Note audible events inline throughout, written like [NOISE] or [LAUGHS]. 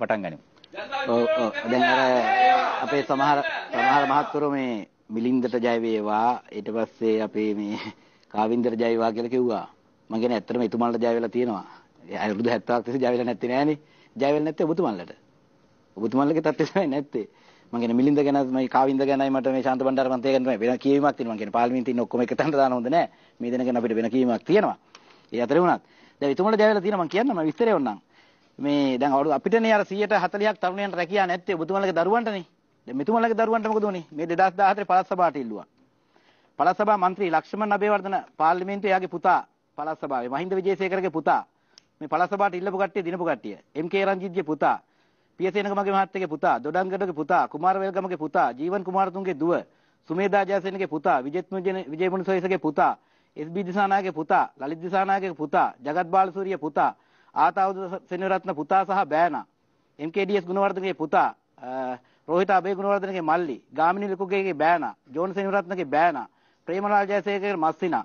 පටන් ගනිමු. දැන් අර අපේ සමහර සමහර මහත්වරු මේ මිලින්දට ජය වේවා ඊට පස්සේ අපේ මේ කාවින්දට ජය වේවා කියලා කිව්වා. මම කියන්නේ ඇත්තටම එතුමන්ලට ජය වෙලා තියෙනවා. අවුරුදු 70ක් තිස්සේ ජය වෙලා නැත්තේ නෑනේ. ජය වෙලා නැත්තේ ඔබතුමන්ලට. ඔබතුමන්ලගේ තත්ත්වය තමයි නැත්තේ. මම කියන්නේ මිලින්ද ගැනත් මේ කාවින්ද ගැනයි මට මේ ශාන්ත බණ්ඩාර මන්තය ගැන තමයි වෙන කියවීමක් තියෙනවා. මම කියන්නේ පාර්ලිමේන්තේ ඉන්න ඔක්කොම එක තැනට දාන හොඳ නෑ. මේ දෙන ගැන අපිට වෙන කියවීමක් තියෙනවා. ඒ අතරේ වුණත් දැන් එතුමන්ලට ජය වෙලා තියෙනවා මම කියන්නම් මම විස්තරය ඕනනම්. මේ දැන් අවුරුදු අපිටනේ අර 140ක් තරුණයන්ට රැකියා නැත්තේ ඔබතුමාලගේ දරුවන්ටනේ. දැන් මෙතුමාලගේ දරුවන්ට මොකද උනේ? මේ 2014 පළාත් සභාවට ඉල්ලුවා. පළාත් සභා මන්ත්‍රී ලක්ෂ්මන් අබේවර්ධන පාර්ලිමේන්තුවේ එයාගේ පුතා පළාත් සභාවේ මහින්ද විජේසේකරගේ පුතා මේ පළාත් සභාවට ඉල්ලපු කට්ටිය දිනපු කට්ටිය. එම්.කේ. රංජිත්ගේ පුතා, පියසේනගමගේ මහත්තයගේ පුතා, දොඩංගඩගේ පුතා, කුමාර වේල්ගමගේ පුතා, ජීවන් කුමාරතුංගගේ දුව, සුමේදා ජයසේනගේ පුතා, විජේත් විජේමුණිසෝයිසගේ පුතා, එස්.බී. දිසානායකගේ පුතා, ලලිත් දිසානායකගේ පුතා, ජගත් බාලසූරියගේ පුතා ආතාවුදු සෙනවිරත්න පුතා සහ බෑනා MKDS ගුණවර්ධනගේ පුතා රෝහිත අබේ ගුණවර්ධනගේ මල්ලි ගාමිණී ලකුගේගේ බෑනා ජෝන් සෙනවිරත්නගේ බෑනා ප්‍රේමලාල් ජයසේකරගේ මස්සිනා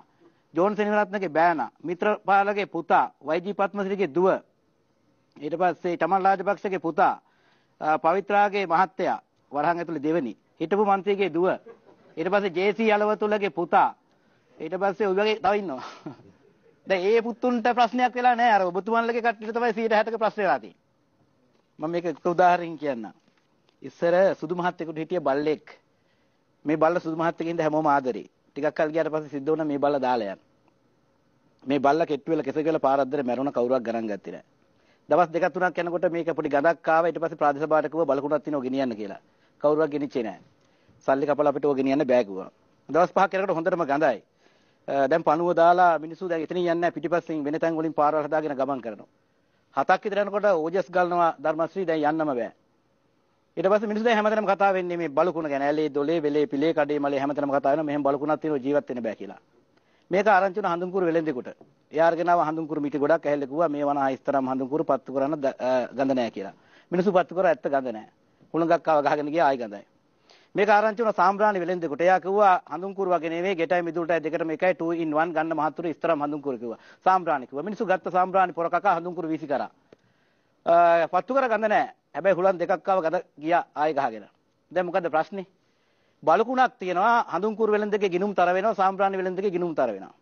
ජෝන් සෙනවිරත්නගේ බෑනා මිත්‍රපාලගේ පුතා වයිජී පත්මසිරිගේ දුව ඊට පස්සේ තමන් රාජපක්ෂගේ පුතා පවිත්‍රාගේ මහත්තයා වරහන් ඇතුළේ දෙවෙනි හිටපු മന്ത്രിගේ දුව ඊට පස්සේ ජේසී යලවතුලගේ පුතා ඊට පස්සේ ඔයගේ තව ඉන්නවා [LAUGHS] දැන් ඒ පුතුන්ට ප්‍රශ්නයක් වෙලා නැහැ අර ඔබතුමන්ලගේ කට්ටියට තමයි 160ක ප්‍රශ්න වෙලා තියෙන්නේ. මම මේක එක උදාහරණකින් කියන්නම්. ඉස්සර සුදු මහත්තයෙකුට හිටිය බල්ලෙක් මේ බල්ල සුදු මහත්තයකින්ද හැමෝම ආදරේ. ටිකක් කල් ගියාට පස්සේ සිද්ධ වුණා මේ බල්ල දාලා යන්න. මේ බල්ල කෙට්ටු වෙලා කෙසෙක වෙලා පාරද්දර මැරුණ කවුරුවක් ගණන් ගත්තේ නැහැ. දවස් දෙක තුනක් යනකොට මේක පොඩි ගඳක් ආවා ඊට පස්සේ ප්‍රාදේශ සභාවට කිව්වා බලකුණක් තියෙනවා ගෙනියන්න කියලා. කවුරුවක් ගෙනිච්චේ නැහැ. සල්ලි කපලා අපිට ඕක ගෙනියන්න බෑ කිව්වා. දවස් පහක් යනකොට හොඳටම ගඳයි. දැන් පණුව දාලා මිනිස්සු දැන් එතනින් යන්නේ පිටිපස්සෙන් වෙන තැන් වලින් පාරවල් හදාගෙන ගමන් කරනවා. හතක් විතර යනකොට ඕජස් ගලනවා ධර්මශ්‍රී දැන් යන්නම බෑ. ඊට පස්සේ මිනිස්සු දැන් හැමතැනම කතා වෙන්නේ මේ බලුකුණ ගැන. ඇලේ දොලේ වෙලේ පිලේ කඩේ මලේ හැමතැනම කතා වෙනවා මෙහෙම බලුකුණක් තියෙනවා ජීවත් වෙන්න බෑ කියලා. මේක ආරංචි වුණ හඳුන්කුරු වෙලෙන්දෙකුට. එයාගෙන ආව හඳුන්කුරු මිටි ගොඩක් ඇහෙල්ල කිව්වා මේ වනා ඉස්තරම් හඳුන්කුරු පත්තු කරන්න ගඳ නෑ කියලා. මිනිස්සු පත්තු කරා ඇත්ත ගඳ නෑ. හුළඟක් ආව ගහගෙන ගියා ආයි ගඳයි. මේක ආරංචි වුණා සාම්බ්‍රාණි වෙලෙන්දෙකුට. එයා කිව්වා හඳුන්කුරු වගේ නෙවෙයි ගෙටයි මිදුලටයි දෙකටම එකයි 2 in 1 ගන්න මහත්තුරු ඉස්තරම් හඳුන්කුරු කිව්වා. සාම්බ්‍රාණි කිව්වා. මිනිස්සු ගත්ත සාම්බ්‍රාණි පොර කකා හඳුන්කුරු වීසි කරා. පත්තු කරගන්න නෑ. හැබැයි හුලන් දෙකක් ආව ගත ගියා ආයෙ ගහගෙන. දැන් මොකද්ද ප්‍රශ්නේ? බලකුණක් තියෙනවා හඳුන්කුරු වෙලෙන්දගේ ගිනුම් තර වෙනවා සාම්බ්‍රාණි වෙලෙන්දගේ ගිනුම් තර වෙනවා.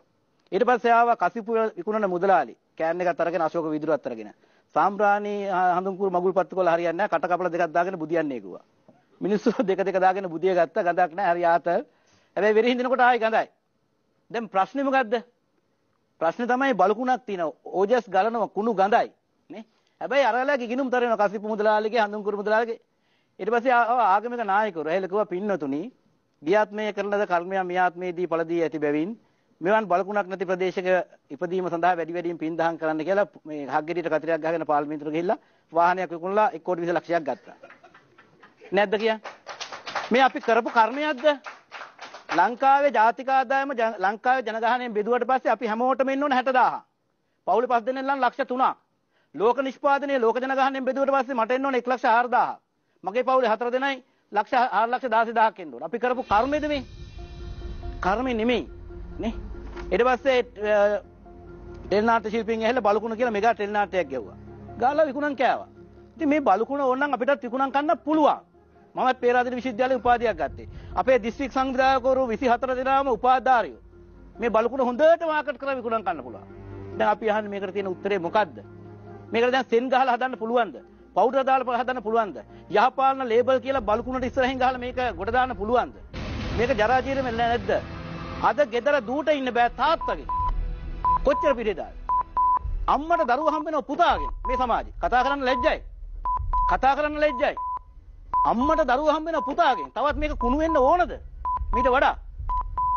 ඊට පස්සේ ආව කසිපු විකුණන මුදලාලි කෑන් එකත් අරගෙන අශෝක විදුරත් අරගෙන සාම්බ්‍රාණි හඳුන්කුරු මගුල් පත්තු කළා හරියන්නේ නැහැ කට කපලා දෙකක් දාගෙන බුදියන්නේ කිව්වා. මිනිස්සු දෙක දෙක දාගෙන බුදිය ගත්ත ගඳක් නැහැ හරි ආත හැබැයි වෙරි හින්දිනකොට ආයි ගඳයි දැන් ප්‍රශ්නේ මොකද්ද ප්‍රශ්නේ තමයි බලුකුණක් තියෙනවා ඕජස් ගලනවා කුණු ගඳයි නේ හැබැයි අරලගේ ගිනුම් තරේන කසිප්පු මුදලාලිගේ හඳුන් කුරු මුදලාලිගේ ඊට පස්සේ ආගමික නායකවරු එහෙල කිව්වා පින්නතුනි ගියාත්මය කරන ලද කර්මය මියාත්මේදී ඵලදී ඇති බැවින් මෙවන් බලකුණක් නැති ප්‍රදේශයක ඉපදීම සඳහා වැඩි වැඩියෙන් පින් දහම් කරන්න කියලා මේ හග්ගෙඩියට කතරයක් ගහගෙන පාර්ලිමේන්තුවට ගිහිල්ලා වාහනයක් විකුණලා 1 කෝටි 20 ලක්ෂයක් ගත්තා. නැද්ද කියන්නේ? මේ අපි කරපු කර්මයක්ද? ලංකාවේ ජාතික ආදායම ලංකාවේ ජනගහණයෙන් බෙදුවට පස්සේ අපි හැමෝටම ඉන්න ඕන 60000. පවුලේ පස් දෙනෙන් නම් ලක්ෂ 3ක්. ලෝක නිෂ්පාදනයේ ලෝක ජනගහණයෙන් බෙදුවට පස්සේ මට එන්න ඕන 104000. මගේ පවුලේ හතර දෙනයි ලක්ෂ 4 ලක්ෂ 16000ක් එන්න ඕන. අපි කරපු කර්මෙද මේ? කර්මෙ නෙමෙයි. නේ? ඊට පස්සේ ටෙල්නාට්‍ය ශිල්පීන් ඇහිලා බලුකුණ කියලා මෙගා ටෙල්නාට්‍යයක් ගැව්වා. ගාලා විකුණන් කෑවා. ඉතින් මේ බලුකුණ ඕනනම් අපිටත් විකුණන් කන්න පුළුවන්. මමත් පේරාදෙණි විශ්වවිද්‍යාලයේ උපාධියක් ගත්තේ. අපේ දිස්ත්‍රික් සංවිධායකවරු 24 දෙනාම උපාධිධාරියෝ. මේ බලකුණ හොඳට මාකට් කරලා විකුණන් ගන්න පුළුවන්. දැන් අපි අහන්නේ මේකට තියෙන උත්තරේ මොකද්ද? මේකට දැන් සෙන් ගහලා හදන්න පුළුවන්ද? පවුඩර් දාලා හදන්න පුළුවන්ද? යහපාලන ලේබල් කියලා බලකුණට ඉස්සරහින් ගහලා මේක ගොඩ දාන්න පුළුවන්ද? මේක ජරා ජීරම නැද්ද? අද ගෙදර දූට ඉන්න බෑ තාත්තගේ. කොච්චර පිටේදාද? අම්මට දරුවා හම්බ වෙනව පුතාගෙන් මේ සමාජේ. කතා කරන්න ලැජ්ජයි. කතා කරන්න ලැජ්ජයි. අම්මට දරුවා හම්බ වෙන පුතාගෙන් තවත් මේක කුණු වෙන්න ඕනද? මීට වඩා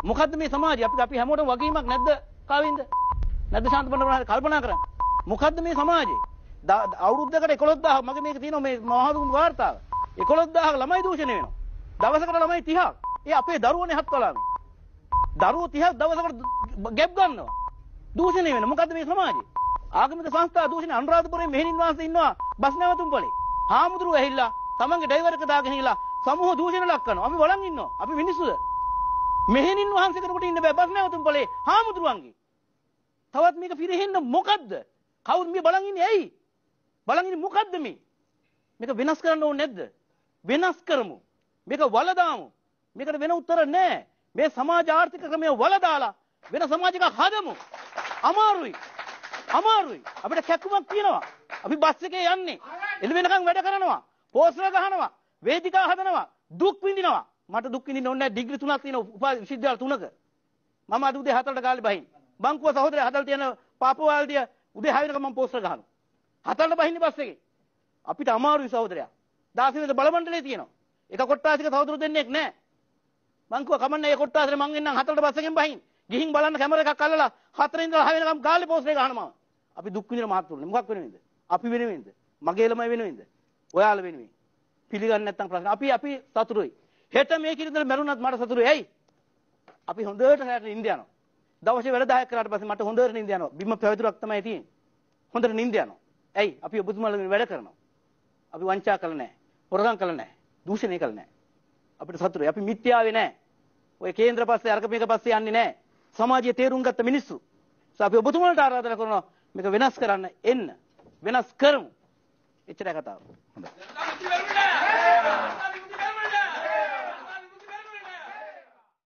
මොකද්ද මේ සමාජය? අපි අපි හැමෝටම වගකීමක් නැද්ද? කාවින්ද? නැද්ද ශාන්ත බණ්ඩාරනායක කල්පනා කරන්නේ? මොකද්ද මේ සමාජේ? අවුරුද්දකට 11000 මගේ මේක තියෙනවා මේ මහාවිගුම් වාර්තාව. 11000ක ළමයි දූෂණය වෙනවා. දවසකට ළමයි 30ක්. ඒ අපේ දරුවෝනේ හත් කලාමේ. දරුවෝ 30ක් දවසකට ගැප් ගන්නවා. දූෂණය වෙන මොකද්ද මේ සමාජේ? ආගමික සංස්ථා දූෂණය අනුරාධපුරයේ මෙහෙණින් වහන්සේ ඉන්නවා බස් නැවතුම්පලේ. හාමුදුරුවෝ ඇහිලා තමන්ගේ ඩයිවර් එක දාගෙන ගිහිලා සමූහ දූෂණ ලක් කරනවා. අපි බලන් ඉන්නවා. අපි මිනිස්සුද? මෙහෙණින් වහන්සේ කෙනෙකුට ඉන්න බෑ. බස් නැවතුම් පොලේ හාමුදුරුවන්ගේ. තවත් මේක පිරෙහෙන්න මොකද්ද? කවුද මේ බලන් ඉන්නේ ඇයි? බලන් ඉන්නේ මොකද්ද මේ? මේක වෙනස් කරන්න ඕනේ නැද්ද? වෙනස් කරමු. මේක වලදාමු. මේකට වෙන උත්තර නැහැ. මේ සමාජ ආර්ථික ක්‍රමය වලදාලා වෙන සමාජයක් හදමු. අමාරුයි. අමාරුයි. අපිට කැක්කුමක් තියෙනවා. අපි බස් එකේ යන්නේ. එළ වෙනකන් වැඩ කරනවා. පෝස්ටර් ගහනවා, වේදිකා හදනවා, දුක් විඳිනවා. මට දුක් විඳින්න ඕනේ නැහැ. ඩිග්‍රී තුනක් තියෙන උපාධි විශ්වවිද්‍යාල තුනක. මම අද උදේ 4ට කාලේ බහින්. බංකුව සහෝදරය හදලා තියෙන පාපවාල්දිය උදේ 6 වෙනකම් මම පෝස්ටර් ගහනවා. 4ට බහින්නේ බස් එකේ. අපිට අමාරුයි සහෝදරයා. 16 වෙනිදා බල මණ්ඩලයේ තියෙනවා. එක කොට්ටාසික සහෝදරු දෙන්නෙක් නැහැ. බංකුව කමන්නේ ඒ කොට්ටාසෙන් මං එන්නම් 4ට බස් එකෙන් බහින්. ගිහින් බලන්න කැමර එකක් අල්ලලා 4 ඉඳලා 6 වෙනකම් ගාලේ පෝස්ටර් එක ගහනවා. අපි දුක් විඳින මහත්තුරුනේ. මොකක් වෙනුවෙන්ද? අපි වෙනුවෙන්ද? මගේ ළමයි වෙනුවෙන්ද? ඔයාල වෙනුවෙන්. පිළිගන්නේ නැත්නම් ප්‍රශ්න. අපි අපි සතුරුයි. හෙට මේ කිරිඳල මැරුණත් මට සතුරුයි. ඇයි? අපි හොඳට හැට නිින්ද යනවා. දවසේ වැඩ 10ක් කරාට පස්සේ මට හොඳට නිින්ද යනවා. බිම පැවිතුරක් තමයි තියෙන්නේ. හොඳට නිින්ද යනවා. ඇයි? අපි ඔබතුමාලා වැඩ කරනවා. අපි වංචා කළ නැහැ. හොරගම් කළ නැහැ. දූෂණය කළ නැහැ. අපිට සතුරුයි. අපි මිත්‍යාවේ නැහැ. ඔය කේන්ද්‍ර පස්සේ අරක මේක පස්සේ යන්නේ නැහැ. සමාජයේ තේරුම් ගත්ත මිනිස්සු. අපි ඔබතුමාලට ආරාධනා කරනවා මේක වෙනස් කරන්න එන්න. වෙනස් කරමු. එච්චරයි කතාව. හොඳයි.